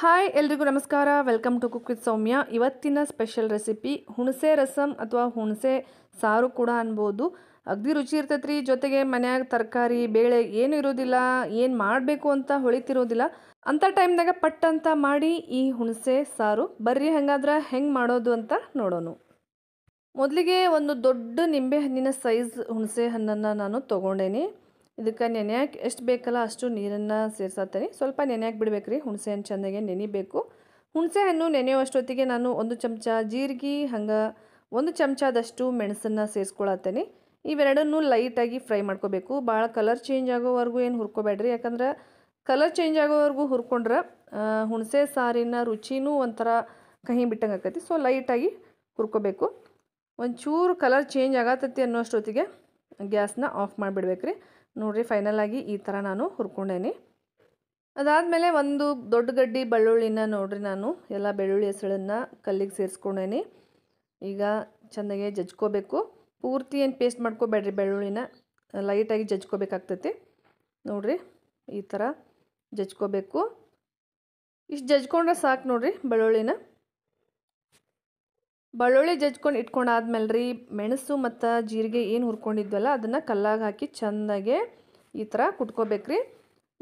hi ಎಲ್ರಿಗೂ ನಮಸ್ಕಾರ welcome to cook with Soumya ಇವತ್ತಿನ ಸ್ಪೆಷಲ್ ರೆಸಿಪಿ ಹುಣಸೆ ರಸಮ್ ಅಥವಾ ಹುಣಸೆ ಸಾರು ಕೂಡ ಅನ್ಬೋದು ಅಗ್ದಿ ರುಚಿ ಇರ್ತೈತ್ರಿ ಜೊತೆಗೆ ಮನೆಯಾಗ ತರಕಾರಿ ಬೇಳೆ ಏನು ಇರೋದಿಲ್ಲ ಏನು ಮಾಡಬೇಕು ಅಂತ ಹೊಳಿತಿರೋದಿಲ್ಲ ಅಂಥ ಟೈಮ್ದಾಗ ಪಟ್ ಅಂತ ಮಾಡಿ ಈ ಹುಣಸೆ ಸಾರು ಬರ್ರಿ ಹಂಗಾದ್ರೆ ಹೆಂಗೆ ಮಾಡೋದು ಅಂತ ನೋಡೋಣ ಮೊದಲಿಗೆ ಒಂದು ದೊಡ್ಡ ಹಣ್ಣಿನ ಸೈಜ್ ಹುಣಸೆ ಹಣ್ಣನ್ನು ನಾನು ತೊಗೊಂಡೇನಿ ಇದಕ್ಕೆ ನೆನೆಯಕ್ಕೆ ಎಷ್ಟು ಬೇಕಲ್ಲ ಅಷ್ಟು ನೀರನ್ನು ಸೇರ್ಸತ್ತೀನಿ ಸ್ವಲ್ಪ ಬಿಡ್ಬೇಕು ರೀ ಹುಣಸೆ ಹಣ್ಣು ಚೆಂದಾಗೆ ನೆನೆಯಬೇಕು ಹುಣಸೆ ಹಣ್ಣು ನೆನೆಯುವಷ್ಟೊತ್ತಿಗೆ ನಾನು ಒಂದು ಚಮಚ ಜೀರಿಗೆ ಹಂಗೆ ಒಂದು ಚಮಚದಷ್ಟು ಮೆಣಸನ್ನು ಸೇರಿಸ್ಕೊಳತ್ತೇನೆ ಇವೆರಡನ್ನೂ ಲೈಟಾಗಿ ಫ್ರೈ ಮಾಡ್ಕೋಬೇಕು ಭಾಳ ಕಲರ್ ಚೇಂಜ್ ಆಗೋವರೆಗೂ ಏನು ಹುರ್ಕೋಬೇಡ್ರಿ ಯಾಕಂದ್ರೆ ಕಲರ್ ಚೇಂಜ್ ಆಗೋವರೆಗೂ ಹುರ್ಕೊಂಡ್ರೆ ಹುಣಸೆ ಸಾರಿನ ರುಚಿನೂ ಒಂಥರ ಕಹಿ ಬಿಟ್ಟಂಗೆ ಆಕೈತಿ ಸೊ ಲೈಟಾಗಿ ಹುರ್ಕೋಬೇಕು ಒಂಚೂರು ಕಲರ್ ಚೇಂಜ್ ಆಗತ್ತೈತಿ ಅನ್ನೋಷ್ಟೊತ್ತಿಗೆ ಗ್ಯಾಸ್ನ ಆಫ್ ಮಾಡಿಬಿಡ್ಬೇಕ್ರಿ ನೋಡಿರಿ ಫೈನಲಾಗಿ ಈ ಥರ ನಾನು ಹುರ್ಕೊಂಡೇನಿ ಅದಾದಮೇಲೆ ಒಂದು ದೊಡ್ಡ ಗಡ್ಡಿ ಬೆಳ್ಳುಳ್ಳಿನ ನೋಡಿರಿ ನಾನು ಎಲ್ಲ ಬೆಳ್ಳುಳ್ಳಿ ಹೆಸಳನ್ನು ಕಲ್ಲಿಗೆ ಸೇರಿಸ್ಕೊಂಡೇನಿ ಈಗ ಚೆನ್ನಾಗಿ ಜಜ್ಕೋಬೇಕು ಪೂರ್ತಿ ಏನು ಪೇಸ್ಟ್ ಮಾಡ್ಕೋಬೇಡ್ರಿ ಬೆಳ್ಳುಳ್ಳಿನ ಲೈಟಾಗಿ ಜಜ್ಕೋಬೇಕಾಗ್ತೈತಿ ನೋಡಿರಿ ಈ ಥರ ಜಜ್ಕೋಬೇಕು ಇಷ್ಟು ಜಜ್ಕೊಂಡ್ರೆ ಸಾಕು ನೋಡಿರಿ ಬೆಳ್ಳುಳ್ಳಿನ ಬಳ್ಳುಳ್ಳಿ ಜಜ್ಕೊಂಡು ಇಟ್ಕೊಂಡಾದ್ಮೇಲೆ ರೀ ಮೆಣಸು ಮತ್ತು ಜೀರಿಗೆ ಏನು ಹುರ್ಕೊಂಡಿದ್ವಲ್ಲ ಅದನ್ನು ಕಲ್ಲಾಗಿ ಹಾಕಿ ಚೆಂದಾಗೆ ಈ ಥರ ರೀ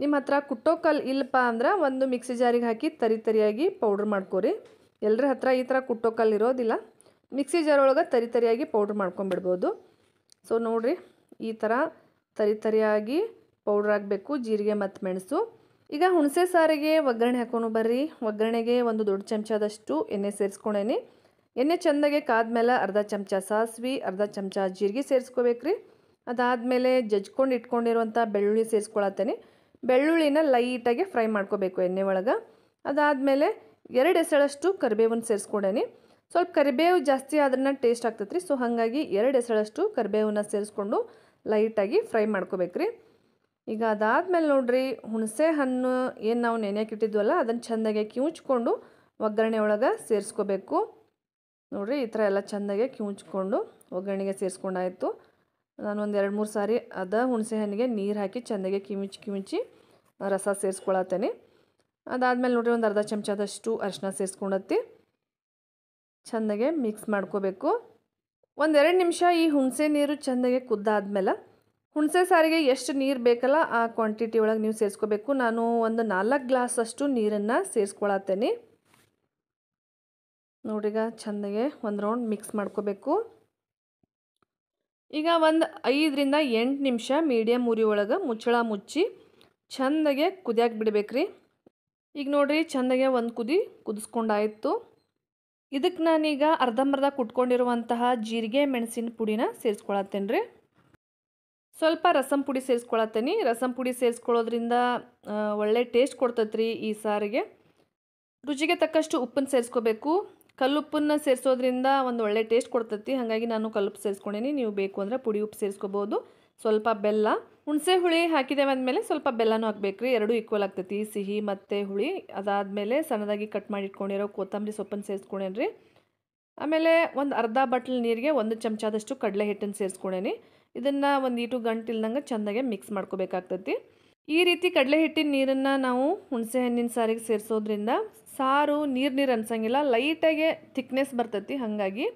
ನಿಮ್ಮ ಹತ್ರ ಕುಟ್ಟೋ ಕಲ್ಲು ಇಲ್ಲಪ್ಪ ಅಂದ್ರೆ ಒಂದು ಮಿಕ್ಸಿ ಜಾರಿಗೆ ಹಾಕಿ ತರಿ ತರಿಯಾಗಿ ಪೌಡ್ರ್ ಮಾಡ್ಕೋರಿ ಎಲ್ಲರ ಹತ್ರ ಈ ಥರ ಕುಟ್ಟೋ ಕಲ್ಲು ಇರೋದಿಲ್ಲ ಮಿಕ್ಸಿ ಜಾರ್ ಒಳಗೆ ತರಿ ತರಿಯಾಗಿ ಪೌಡ್ರ್ ಮಾಡ್ಕೊಂಬಿಡ್ಬೋದು ಸೊ ನೋಡಿರಿ ಈ ಥರ ತರಿ ತರಿಯಾಗಿ ಪೌಡ್ರ್ ಹಾಕಬೇಕು ಜೀರಿಗೆ ಮತ್ತು ಮೆಣಸು ಈಗ ಹುಣಸೆ ಸಾರಿಗೆ ಒಗ್ಗರಣೆ ಹಾಕೊಂಡು ಬರ್ರಿ ಒಗ್ಗರಣೆಗೆ ಒಂದು ದೊಡ್ಡ ಚಮಚದಷ್ಟು ಎಣ್ಣೆ ಸೇರಿಸ್ಕೊಂಡೇನಿ ಎಣ್ಣೆ ಚೆಂದಾಗೆ ಕಾದ್ಮೇಲೆ ಅರ್ಧ ಚಮಚ ಸಾಸಿವೆ ಅರ್ಧ ಚಮಚ ಜೀರಿಗೆ ರೀ ಅದಾದಮೇಲೆ ಜಜ್ಕೊಂಡು ಇಟ್ಕೊಂಡಿರುವಂಥ ಬೆಳ್ಳುಳ್ಳಿ ಸೇರಿಸ್ಕೊಳತ್ತೇನೆ ಬೆಳ್ಳುಳ್ಳಿನ ಲೈಟಾಗಿ ಫ್ರೈ ಮಾಡ್ಕೋಬೇಕು ಎಣ್ಣೆ ಒಳಗೆ ಅದಾದಮೇಲೆ ಎರಡು ಎಸಳಷ್ಟು ಕರಿಬೇವನ್ನು ಸೇರಿಸ್ಕೊಂಡೇನಿ ಸ್ವಲ್ಪ ಕರಿಬೇವು ಜಾಸ್ತಿ ಆದ್ರನ್ನ ಟೇಸ್ಟ್ ಆಗ್ತೈತೆ ರೀ ಸೊ ಹಾಗಾಗಿ ಎರಡು ಎಸಳಷ್ಟು ಕರಿಬೇವನ್ನ ಸೇರಿಸ್ಕೊಂಡು ಲೈಟಾಗಿ ಫ್ರೈ ರೀ ಈಗ ಅದಾದಮೇಲೆ ನೋಡಿರಿ ಹುಣಸೆ ಹಣ್ಣು ಏನು ನಾವು ನೆನೆಯಕ್ಕೆ ಇಟ್ಟಿದ್ವಲ್ಲ ಅದನ್ನು ಚೆಂದಾಗಿ ಕಿವುಚ್ಕೊಂಡು ಒಗ್ಗರಣೆ ಒಳಗೆ ಸೇರಿಸ್ಕೋಬೇಕು ನೋಡಿರಿ ಈ ಥರ ಎಲ್ಲ ಚೆಂದಾಗೆ ಕಿವುಚ್ಕೊಂಡು ಒಗ್ಗರಣೆಗೆ ಸೇರಿಸ್ಕೊಂಡಾಯಿತು ಒಂದು ಎರಡು ಮೂರು ಸಾರಿ ಅದ ಹುಣಸೆ ಹಣ್ಣಿಗೆ ನೀರು ಹಾಕಿ ಚೆಂದಗೆ ಕಿವಿಚಿ ಕಿಮಿಚಿ ರಸ ಸೇರಿಸ್ಕೊಳತ್ತೇನೆ ಅದಾದಮೇಲೆ ನೋಡಿರಿ ಒಂದು ಅರ್ಧ ಚಮಚದಷ್ಟು ಅರಿಶಿನ ಸೇರಿಸ್ಕೊಂಡತ್ತಿ ಚೆಂದಾಗೆ ಮಿಕ್ಸ್ ಮಾಡ್ಕೋಬೇಕು ಒಂದೆರಡು ನಿಮಿಷ ಈ ಹುಣಸೆ ನೀರು ಚೆಂದಾಗೆ ಕುದ್ದಾದ್ಮೇಲೆ ಹುಣಸೆ ಸಾರಿಗೆ ಎಷ್ಟು ನೀರು ಬೇಕಲ್ಲ ಆ ಕ್ವಾಂಟಿಟಿ ಒಳಗೆ ನೀವು ಸೇರಿಸ್ಕೋಬೇಕು ನಾನು ಒಂದು ನಾಲ್ಕು ಗ್ಲಾಸಷ್ಟು ನೀರನ್ನು ಸೇರಿಸ್ಕೊಳತ್ತೇನೆ ನೋಡ್ರೀಗ ಚೆಂದಾಗೆ ಒಂದು ರೌಂಡ್ ಮಿಕ್ಸ್ ಮಾಡ್ಕೋಬೇಕು ಈಗ ಒಂದು ಐದರಿಂದ ಎಂಟು ನಿಮಿಷ ಮೀಡಿಯಮ್ ಉರಿ ಒಳಗೆ ಮುಚ್ಚಳ ಮುಚ್ಚಿ ಚೆಂದಾಗೆ ಕುದಿಯಾಕೆ ಬಿಡಬೇಕ್ರಿ ಈಗ ನೋಡಿರಿ ಚೆಂದಾಗೆ ಒಂದು ಕುದಿ ಕುದಿಸ್ಕೊಂಡಾಯಿತು ಇದಕ್ಕೆ ನಾನೀಗ ಅರ್ಧಂಬರ್ಧ ಕುಟ್ಕೊಂಡಿರುವಂತಹ ಜೀರಿಗೆ ಮೆಣಸಿನ ಪುಡಿನ ಸೇರಿಸ್ಕೊಳತ್ತೇನೆ ರೀ ಸ್ವಲ್ಪ ರಸಂ ಪುಡಿ ಸೇರಿಸ್ಕೊಳತ್ತೇನಿ ರಸಂ ಪುಡಿ ಸೇರಿಸ್ಕೊಳ್ಳೋದ್ರಿಂದ ಒಳ್ಳೆ ಟೇಸ್ಟ್ ಕೊಡ್ತೈತ್ರಿ ಈ ಸಾರಿಗೆ ರುಚಿಗೆ ತಕ್ಕಷ್ಟು ಉಪ್ಪನ್ನು ಸೇರಿಸ್ಕೋಬೇಕು ಕಲ್ಲುಪ್ಪನ್ನು ಸೇರಿಸೋದ್ರಿಂದ ಒಂದು ಒಳ್ಳೆ ಟೇಸ್ಟ್ ಕೊಡ್ತೈತಿ ಹಾಗಾಗಿ ನಾನು ಕಲ್ಲುಪ್ಪು ಸೇರಿಸ್ಕೊಂಡೇನಿ ನೀವು ಬೇಕು ಅಂದರೆ ಪುಡಿ ಉಪ್ಪು ಸೇರಿಸ್ಕೋಬೋದು ಸ್ವಲ್ಪ ಬೆಲ್ಲ ಹುಣಸೆ ಹುಳಿ ಹಾಕಿದ್ದೇವೆ ಅಂದಮೇಲೆ ಸ್ವಲ್ಪ ಬೆಲ್ಲನೂ ಹಾಕ್ಬೇಕು ರೀ ಎರಡೂ ಈಕ್ವಲ್ ಆಗ್ತೈತಿ ಸಿಹಿ ಮತ್ತು ಹುಳಿ ಅದಾದಮೇಲೆ ಸಣ್ಣದಾಗಿ ಕಟ್ ಮಾಡಿ ಇಟ್ಕೊಂಡಿರೋ ಕೊತ್ತಂಬರಿ ಸೊಪ್ಪನ್ನು ಸೇರಿಸ್ಕೊಂಡೇನಿ ಆಮೇಲೆ ಒಂದು ಅರ್ಧ ಬಟ್ಲ್ ನೀರಿಗೆ ಒಂದು ಚಮಚಾದಷ್ಟು ಕಡಲೆ ಹಿಟ್ಟನ್ನು ಸೇರಿಸ್ಕೊಂಡೇನಿ ಇದನ್ನು ಒಂದು ಈಟು ಇಲ್ದಂಗೆ ಚೆಂದಾಗೆ ಮಿಕ್ಸ್ ಮಾಡ್ಕೋಬೇಕಾಗ್ತೈತಿ ಈ ರೀತಿ ಕಡಲೆ ಹಿಟ್ಟಿನ ನೀರನ್ನು ನಾವು ಹುಣಸೆ ಹಣ್ಣಿನ ಸಾರಿಗೆ ಸೇರಿಸೋದ್ರಿಂದ ಸಾರು ನೀರು ನೀರು ಅನ್ಸಂಗಿಲ್ಲ ಲೈಟಾಗೆ ಥಿಕ್ನೆಸ್ ಬರ್ತೈತಿ ಹಾಗಾಗಿ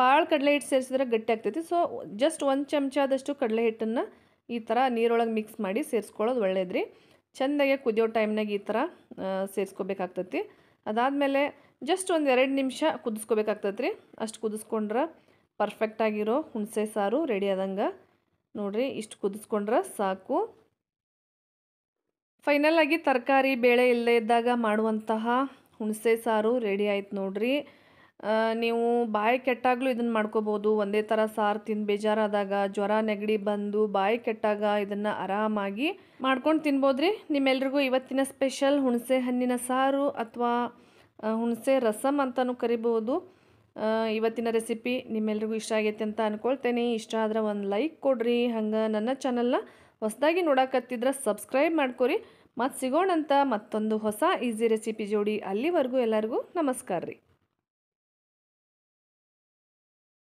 ಭಾಳ ಕಡಲೆ ಹಿಟ್ಟು ಸೇರಿಸಿದ್ರೆ ಗಟ್ಟಿ ಆಗ್ತೈತಿ ಸೊ ಜಸ್ಟ್ ಒಂದು ಚಮಚದಷ್ಟು ಕಡಲೆ ಹಿಟ್ಟನ್ನು ಈ ಥರ ನೀರೊಳಗೆ ಮಿಕ್ಸ್ ಮಾಡಿ ಸೇರಿಸ್ಕೊಳ್ಳೋದು ಒಳ್ಳೇದ್ರಿ ಚೆಂದಾಗೆ ಕುದಿಯೋ ಟೈಮ್ನಾಗ ಈ ಥರ ಸೇರಿಸ್ಕೋಬೇಕಾಗ್ತೈತಿ ಅದಾದಮೇಲೆ ಜಸ್ಟ್ ಒಂದು ಎರಡು ನಿಮಿಷ ಕುದಿಸ್ಕೋಬೇಕಾಗ್ತೈತಿ ರೀ ಅಷ್ಟು ಕುದಿಸ್ಕೊಂಡ್ರೆ ಪರ್ಫೆಕ್ಟಾಗಿರೋ ಹುಣಸೆ ಸಾರು ರೆಡಿ ಆದಂಗೆ ನೋಡಿರಿ ಇಷ್ಟು ಕುದಿಸ್ಕೊಂಡ್ರೆ ಸಾಕು ಫೈನಲ್ ಆಗಿ ತರಕಾರಿ ಬೇಳೆ ಇಲ್ಲದೇ ಇದ್ದಾಗ ಮಾಡುವಂತಹ ಹುಣಸೆ ಸಾರು ರೆಡಿ ಆಯ್ತು ನೋಡ್ರಿ ನೀವು ಬಾಯಿ ಕೆಟ್ಟಾಗಲೂ ಇದನ್ನು ಮಾಡ್ಕೋಬೋದು ಒಂದೇ ಥರ ಸಾರು ತಿಂದು ಬೇಜಾರಾದಾಗ ಜ್ವರ ನೆಗಡಿ ಬಂದು ಬಾಯಿ ಕೆಟ್ಟಾಗ ಇದನ್ನು ಆರಾಮಾಗಿ ಮಾಡ್ಕೊಂಡು ತಿನ್ಬೋದ್ರಿ ನಿಮ್ಮೆಲ್ರಿಗೂ ಇವತ್ತಿನ ಸ್ಪೆಷಲ್ ಹುಣಸೆ ಹಣ್ಣಿನ ಸಾರು ಅಥವಾ ಹುಣಸೆ ರಸಮ್ ಅಂತಲೂ ಕರಿಬೋದು ಇವತ್ತಿನ ರೆಸಿಪಿ ನಿಮ್ಮೆಲ್ರಿಗೂ ಇಷ್ಟ ಆಗೈತೆ ಅಂತ ಅಂದ್ಕೊಳ್ತೇನೆ ಇಷ್ಟ ಆದ್ರೆ ಒಂದು ಲೈಕ್ ಕೊಡ್ರಿ ಹಂಗೆ ನನ್ನ ಚಾನಲ್ನ ಹೊಸದಾಗಿ ನೋಡಕತ್ತಿದ್ರೆ ಸಬ್ಸ್ಕ್ರೈಬ್ ಮಾಡ್ಕೊರಿ ಮತ್ತು ಸಿಗೋಣಂತ ಮತ್ತೊಂದು ಹೊಸ ಈಸಿ ರೆಸಿಪಿ ಜೋಡಿ ಅಲ್ಲಿವರೆಗೂ ಎಲ್ಲರಿಗೂ ನಮಸ್ಕಾರ ರೀ